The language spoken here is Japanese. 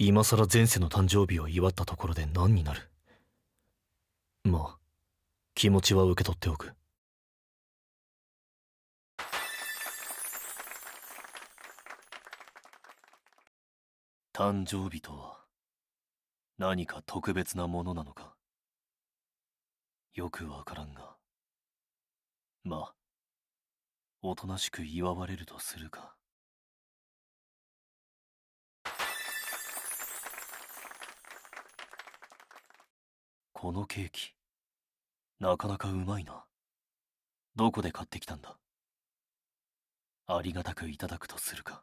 今ら前世の誕生日を祝ったところで何になるまあ気持ちは受け取っておく誕生日とは何か特別なものなのかよくわからんがまあおとなしく祝われるとするかこのケーキなかなかうまいなどこで買ってきたんだありがたくいただくとするか